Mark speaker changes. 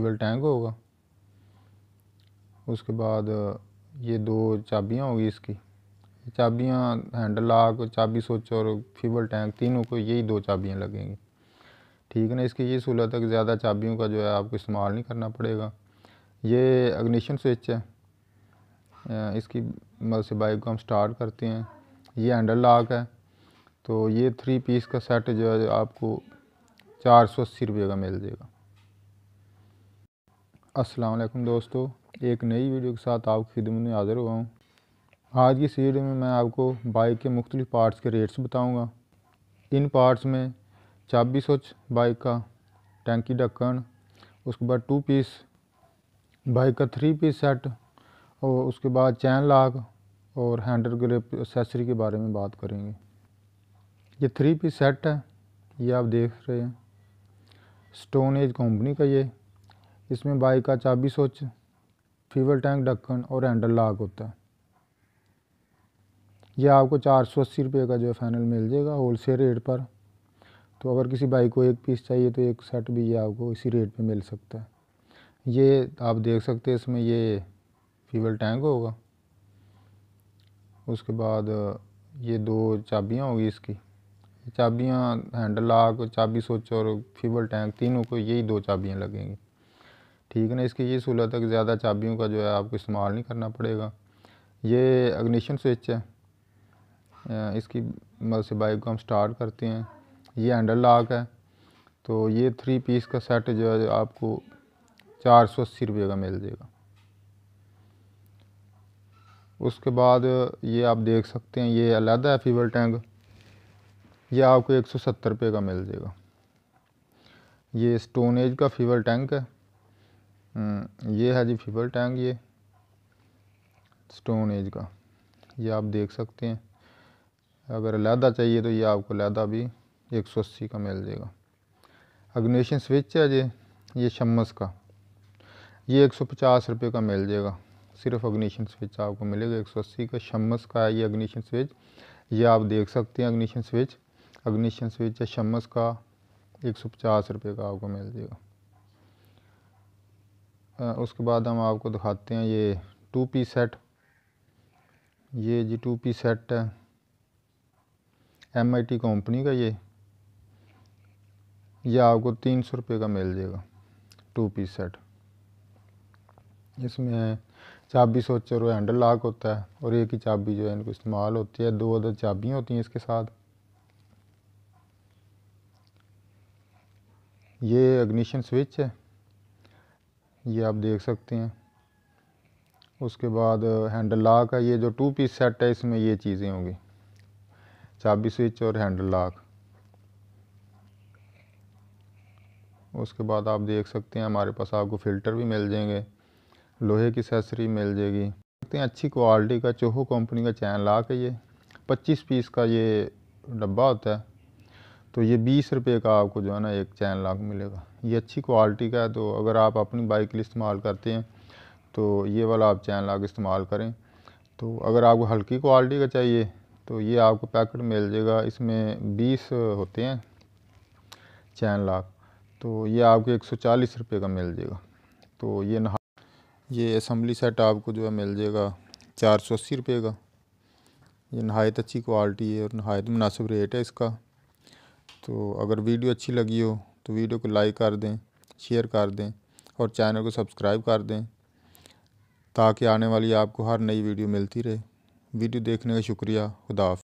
Speaker 1: fuel tank होगा उसके बाद ये दो चाबियाँ होगी इसकी चाबियाँ हैंडल लाक चाबी स्विच और फ्यूल टैंक तीनों को यही दो चाबियाँ लगेंगी ठीक है ना इसकी ये सहूलत है कि ज़्यादा चाबियों का जो है आपको इस्तेमाल नहीं करना पड़ेगा ये अग्निशन स्विच है इसकी मदद से बाइक को हम स्टार्ट करते हैं ये हैंडल लाक है तो ये थ्री पीस का सेट जो है आपको चार सौ अस्सी रुपये का मिल जाएगा वालेकुम दोस्तों एक नई वीडियो के साथ आपकी खिदमत में हाज़िर हुआ हूँ आज की इस वीडियो में मैं आपको बाइक के मुख्तलिफ पार्ट्स के रेट्स बताऊँगा इन पार्ट्स में चाबी सोच बाइक का टंकी ढक्कन उसके बाद टू पीस बाइक का थ्री पीस सेट और उसके बाद चैन लाग और हैंडल ग्रिप एसेसरी के बारे में बात करेंगे ये थ्री पीस सेट है ये आप देख रहे हैं स्टोन एज कंपनी का ये इसमें बाइक का चाबी स्वच फ्यूल टैंक ढक्कन और हैंडल लाक होता है यह आपको चार सौ अस्सी रुपये का जो है फाइनल मिल जाएगा होल सेल रेट पर तो अगर किसी बाइक को एक पीस चाहिए तो एक सेट भी ये आपको इसी रेट पे मिल सकता है ये आप देख सकते हैं इसमें ये फ्यूल टैंक होगा उसके बाद ये दो चाबियाँ होगी इसकी चाबियाँ हैंडल लाक चाबी सोच और फ्यूल टैंक तीनों को यही दो चाबियाँ लगेंगी ठीक है ना इसकी ये है कि ज़्यादा चाबियों का जो है आपको इस्तेमाल नहीं करना पड़ेगा ये अग्निशन स्विच है इसकी मदद से बाइक को हम स्टार्ट करते हैं ये हैंडल लॉक है तो ये थ्री पीस का सेट जो है आपको चार सौ अस्सी रुपये का मिल जाएगा उसके बाद ये आप देख सकते हैं ये अलहदा है फीवर टैंक ये आपको एक सौ सत्तर रुपये का मिल जाएगा ये स्टोन एज का फीवर टैंक है हम्म, ये है जी फिबर टैंक ये स्टोन एज का ये आप देख सकते हैं अगर लहदा चाहिए तो ये आपको लहदा भी एक सौ अस्सी का मिल जाएगा अग्निशन स्विच है जी ये शम्मस का ये एक सौ पचास रुपये का मिल जाएगा सिर्फ अग्निशन स्विच आपको मिलेगा एक सौ अस्सी का शम्मस का है ये अग्निशन स्विच ये आप देख सकते हैं अग्निशन स्विच अग्निशन स्विच है शम्मस का एक सौ पचास रुपये का आपको मिल जाएगा उसके बाद हम आपको दिखाते हैं ये टू पी सेट ये जी टू पी सेट है एम आई टी कंपनी का ये ये आपको तीन सौ रुपये का मिल जाएगा टू पी सेट इसमें चाबी सोचर वो हैंडल लॉक होता है और एक ही चाबी जो है इनको इस्तेमाल होती है दो अदर चाबियाँ होती हैं इसके साथ ये अग्निशन स्विच है ये आप देख सकते हैं उसके बाद हैंडल लॉक है ये जो टू पीस सेट है इसमें ये चीज़ें होंगी चाबी स्विच और हैंडल लॉक उसके बाद आप देख सकते हैं हमारे पास आपको फ़िल्टर भी मिल जाएंगे लोहे की सेसरी मिल जाएगी सकते हैं अच्छी क्वालिटी का चोहो कंपनी का चैन लॉक है ये 25 पीस का ये डब्बा होता है तो ये बीस रुपये का आपको जो है ना एक चैन लॉक मिलेगा ये अच्छी क्वालिटी का है तो अगर आप अपनी बाइक के लिए इस्तेमाल करते हैं तो ये वाला आप चैन लॉक इस्तेमाल करें तो अगर आपको हल्की क्वालिटी का चाहिए तो ये आपको पैकेट मिल जाएगा इसमें बीस होते हैं चैन लॉक तो ये आपको एक सौ चालीस रुपये का मिल जाएगा तो ये नहा ये असम्बली सेट आपको जो है मिल जाएगा चार सौ अस्सी रुपये का ये नहायत अच्छी क्वालिटी है और नहायत मुनासिब रेट है इसका तो अगर वीडियो अच्छी लगी हो तो वीडियो को लाइक कर दें शेयर कर दें और चैनल को सब्सक्राइब कर दें ताकि आने वाली आपको हर नई वीडियो मिलती रहे वीडियो देखने का शुक्रिया खुदाफ़